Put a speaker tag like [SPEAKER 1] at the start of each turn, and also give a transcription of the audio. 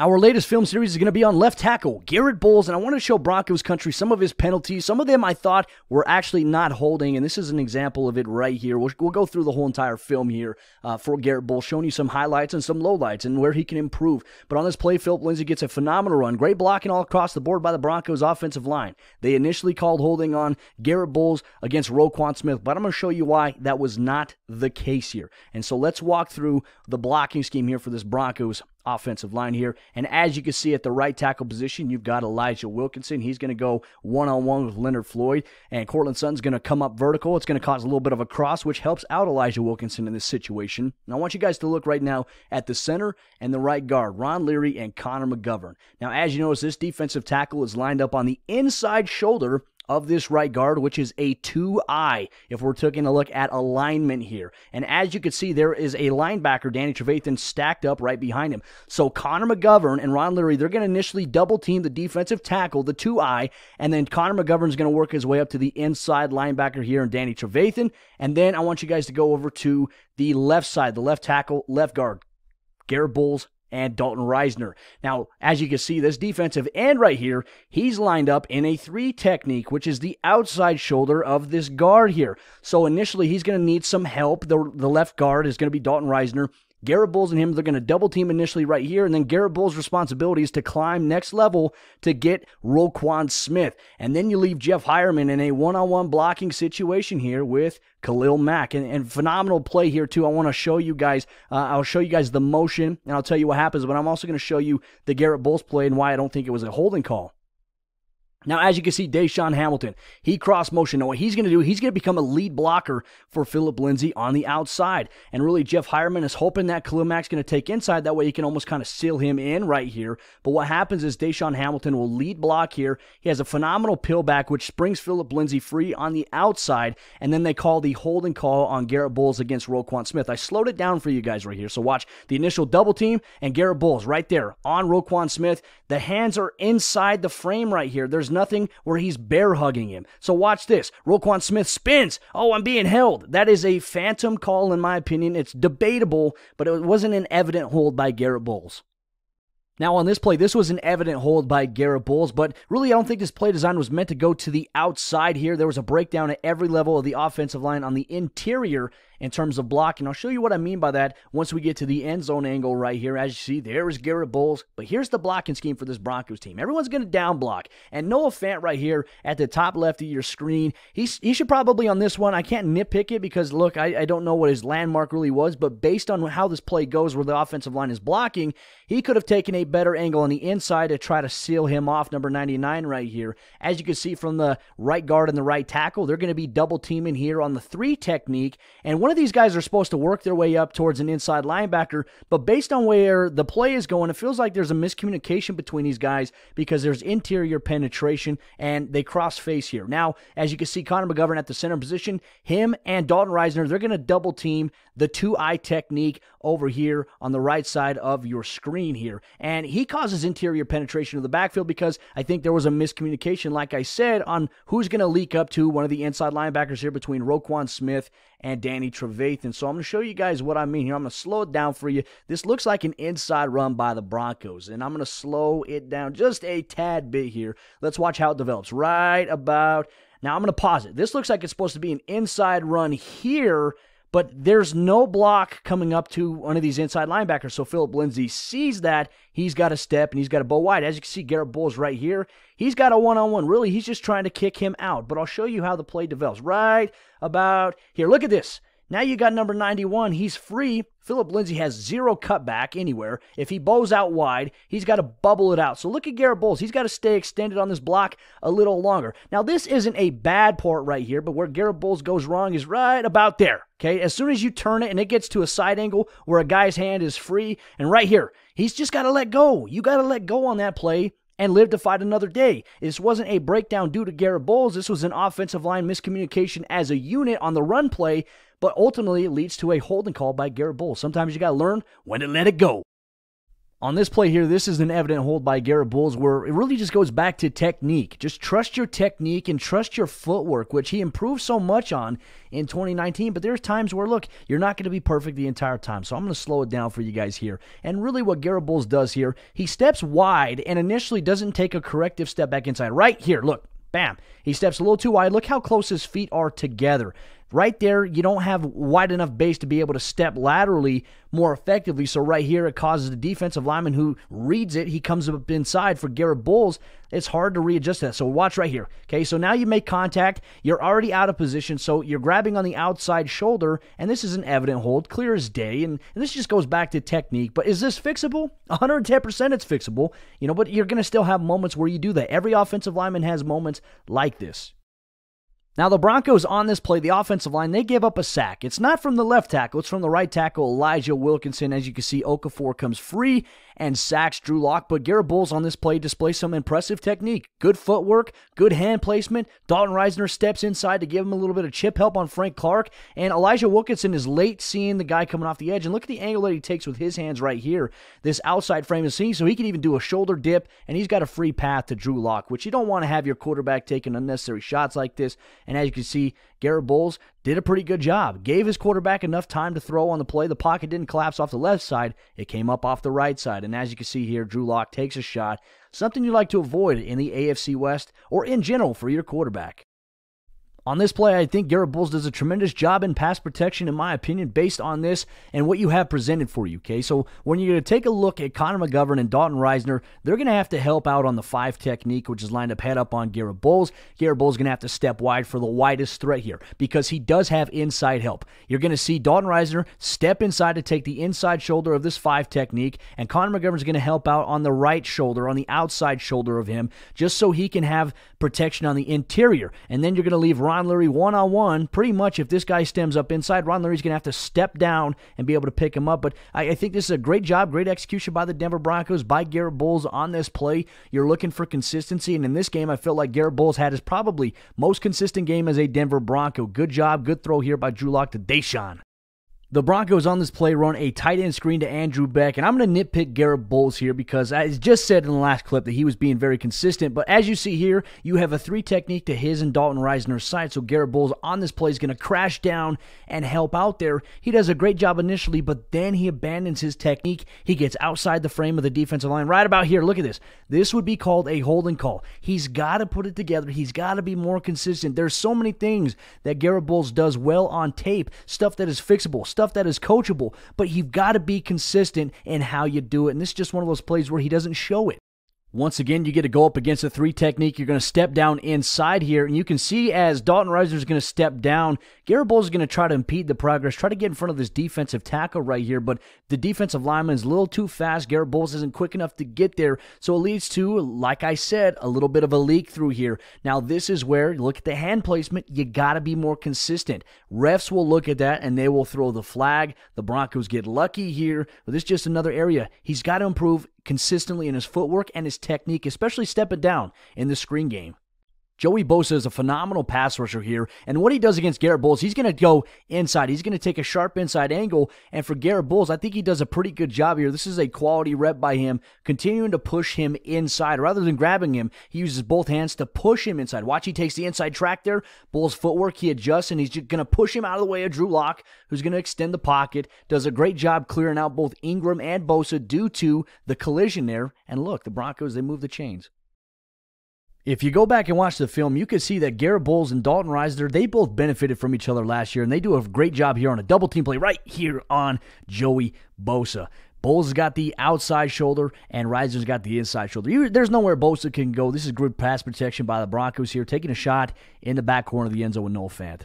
[SPEAKER 1] Our latest film series is going to be on left tackle Garrett Bowles, and I want to show Broncos country some of his penalties. Some of them I thought were actually not holding, and this is an example of it right here. We'll, we'll go through the whole entire film here uh, for Garrett Bowles, showing you some highlights and some lowlights and where he can improve. But on this play, Philip Lindsay gets a phenomenal run, great blocking all across the board by the Broncos offensive line. They initially called holding on Garrett Bowles against Roquan Smith, but I'm going to show you why that was not the case here. And so let's walk through the blocking scheme here for this Broncos offensive line here. And as you can see at the right tackle position, you've got Elijah Wilkinson. He's going to go one on one with Leonard Floyd, and Cortland Sutton's going to come up vertical. It's going to cause a little bit of a cross, which helps out Elijah Wilkinson in this situation. And I want you guys to look right now at the center and the right guard, Ron Leary and Connor McGovern. Now, as you notice, this defensive tackle is lined up on the inside shoulder of this right guard, which is a 2i if we're taking a look at alignment here. And as you can see, there is a linebacker, Danny Trevathan, stacked up right behind him. So Connor McGovern and Ron Leary, they're going to initially double team the defensive tackle, the 2i, and then Connor McGovern is going to work his way up to the inside linebacker here and Danny Trevathan. And then I want you guys to go over to the left side, the left tackle, left guard, Garrett Bowles, and Dalton Reisner. Now, as you can see, this defensive end right here, he's lined up in a three technique, which is the outside shoulder of this guard here. So initially, he's going to need some help. The, the left guard is going to be Dalton Reisner. Garrett Bowles and him, they're going to double team initially right here. And then Garrett Bowles' responsibility is to climb next level to get Roquan Smith. And then you leave Jeff Hireman in a one on one blocking situation here with Khalil Mack. And, and phenomenal play here, too. I want to show you guys, uh, I'll show you guys the motion and I'll tell you what happens. But I'm also going to show you the Garrett Bowles play and why I don't think it was a holding call. Now, as you can see, Deshaun Hamilton, he cross motion. Now, what he's going to do, he's going to become a lead blocker for Philip Lindsay on the outside. And really, Jeff Hireman is hoping that Kalimak's going to take inside. That way, he can almost kind of seal him in right here. But what happens is Deshaun Hamilton will lead block here. He has a phenomenal pillback, which springs Philip Lindsay free on the outside. And then they call the holding call on Garrett Bowles against Roquan Smith. I slowed it down for you guys right here. So watch the initial double team and Garrett Bowles right there on Roquan Smith. The hands are inside the frame right here. There's nothing where he's bear hugging him. So watch this. Roquan Smith spins. Oh, I'm being held. That is a phantom call, in my opinion. It's debatable, but it wasn't an evident hold by Garrett Bowles. Now, on this play, this was an evident hold by Garrett Bowles, but really, I don't think this play design was meant to go to the outside here. There was a breakdown at every level of the offensive line on the interior in terms of blocking. I'll show you what I mean by that once we get to the end zone angle right here. As you see, there is Garrett Bowles, but here's the blocking scheme for this Broncos team. Everyone's going to down block, and Noah Fant right here at the top left of your screen, he's, he should probably on this one, I can't nitpick it because, look, I, I don't know what his landmark really was, but based on how this play goes where the offensive line is blocking, he could have taken a better angle on the inside to try to seal him off, number 99 right here. As you can see from the right guard and the right tackle, they're going to be double teaming here on the three technique. And one of these guys are supposed to work their way up towards an inside linebacker, but based on where the play is going, it feels like there's a miscommunication between these guys because there's interior penetration and they cross face here. Now, as you can see, Connor McGovern at the center position, him and Dalton Reisner, they're going to double team the two eye technique over here on the right side of your screen here. And and he causes interior penetration of the backfield because I think there was a miscommunication, like I said, on who's going to leak up to one of the inside linebackers here between Roquan Smith and Danny Trevathan. So I'm going to show you guys what I mean here. I'm going to slow it down for you. This looks like an inside run by the Broncos, and I'm going to slow it down just a tad bit here. Let's watch how it develops right about now. I'm going to pause it. This looks like it's supposed to be an inside run here but there's no block coming up to one of these inside linebackers. So Philip Lindsay sees that. He's got a step and he's got a bow wide. As you can see, Garrett Bull's right here. He's got a one on one. Really, he's just trying to kick him out. But I'll show you how the play develops. Right about here. Look at this. Now you got number 91. He's free. Philip Lindsay has zero cutback anywhere. If he bows out wide, he's got to bubble it out. So look at Garrett Bowles. He's got to stay extended on this block a little longer. Now, this isn't a bad part right here, but where Garrett Bowles goes wrong is right about there. Okay. As soon as you turn it and it gets to a side angle where a guy's hand is free, and right here, he's just got to let go. You got to let go on that play and live to fight another day. This wasn't a breakdown due to Garrett Bowles. This was an offensive line miscommunication as a unit on the run play but ultimately, it leads to a holding call by Garrett Bull. Sometimes you got to learn when to let it go. On this play here, this is an evident hold by Garrett Bowles, where it really just goes back to technique. Just trust your technique and trust your footwork, which he improved so much on in 2019. But there's times where, look, you're not going to be perfect the entire time. So I'm going to slow it down for you guys here. And really, what Garrett Bowles does here, he steps wide and initially doesn't take a corrective step back inside. Right here, look, bam. He steps a little too wide. Look how close his feet are together. Right there, you don't have wide enough base to be able to step laterally more effectively. So right here, it causes the defensive lineman who reads it, he comes up inside for Garrett Bowles. It's hard to readjust that. So watch right here. Okay, so now you make contact. You're already out of position, so you're grabbing on the outside shoulder, and this is an evident hold, clear as day. And, and this just goes back to technique. But is this fixable? 110% it's fixable. You know, but you're going to still have moments where you do that. Every offensive lineman has moments like this. Now, the Broncos on this play, the offensive line, they give up a sack. It's not from the left tackle, it's from the right tackle, Elijah Wilkinson. As you can see, Okafor comes free and sacks Drew Lock. But Garrett Bowles on this play displays some impressive technique. Good footwork, good hand placement. Dalton Reisner steps inside to give him a little bit of chip help on Frank Clark. And Elijah Wilkinson is late seeing the guy coming off the edge. And look at the angle that he takes with his hands right here. This outside frame is seeing so he can even do a shoulder dip, and he's got a free path to Drew Lock, which you don't want to have your quarterback taking unnecessary shots like this. And as you can see, Garrett Bowles did a pretty good job. Gave his quarterback enough time to throw on the play. The pocket didn't collapse off the left side, it came up off the right side. And as you can see here, Drew Lock takes a shot, something you like to avoid in the AFC West or in general for your quarterback. On this play, I think Garrett Bowles does a tremendous job in pass protection, in my opinion, based on this and what you have presented for you. Okay, so when you're going to take a look at Connor McGovern and Dalton Reisner, they're going to have to help out on the five technique, which is lined up head up on Garrett Bowles. Garrett Bowles is going to have to step wide for the widest threat here because he does have inside help. You're going to see Dalton Reisner step inside to take the inside shoulder of this five technique, and Connor McGovern's going to help out on the right shoulder, on the outside shoulder of him, just so he can have protection on the interior. And then you're going to leave. Ron Leary one on one, pretty much if this guy stems up inside, Ron Leary's going to have to step down and be able to pick him up. But I, I, think this is a great job, great execution by the Denver Broncos, by Garrett Bowles on this play. You're looking for consistency. And in this game, I feel like Garrett Bowles had his probably most consistent game as a Denver Bronco. Good job, good throw here by Drew Locke to Deshaun. The Broncos on this play run a tight end screen to Andrew Beck, and I'm going to nitpick Garrett Bowles here because I just said in the last clip that he was being very consistent. But as you see here, you have a three technique to his and Dalton Reisner's side, so Garrett Bowles on this play is going to crash down and help out there. He does a great job initially, but then he abandons his technique. He gets outside the frame of the defensive line right about here. Look at this. This would be called a holding call. He's got to put it together. He's got to be more consistent. There's so many things that Garrett Bowles does well on tape, stuff that is fixable, stuff stuff that is coachable, but you've got to be consistent in how you do it. And this is just one of those plays where he doesn't show it. Once again, you get to go up against a three technique. You're going to step down inside here, and you can see as Dalton Reiser is going to step down, Garrett Bowles is going to try to impede the progress, try to get in front of this defensive tackle right here, but the defensive lineman is a little too fast. Garrett Bowles isn't quick enough to get there, so it leads to, like I said, a little bit of a leak through here. Now, this is where, look at the hand placement, you got to be more consistent. Refs will look at that, and they will throw the flag. The Broncos get lucky here, but this is just another area. He's got to improve, consistently in his footwork and his technique, especially stepping down in the screen game. Joey Bosa is a phenomenal pass rusher here. And what he does against Garrett Bowles, he's going to go inside. He's going to take a sharp inside angle. And for Garrett Bowles, I think he does a pretty good job here. This is a quality rep by him, continuing to push him inside. Rather than grabbing him, he uses both hands to push him inside. Watch, he takes the inside track there. Bowles' footwork, he adjusts, and he's going to push him out of the way of Drew Lock, who's going to extend the pocket. Does a great job clearing out both Ingram and Bosa due to the collision there. And look, the Broncos, they move the chains if you go back and watch the film, you can see that Garrett Bowles and Dalton Reisner, they both benefited from each other last year, and they do a great job here on a double team play right here on Joey Bosa. Bowles has got the outside shoulder, and Reisner's got the inside shoulder. There's nowhere Bosa can go. This is good pass protection by the Broncos here, taking a shot in the back corner of the end zone with Noel Fant.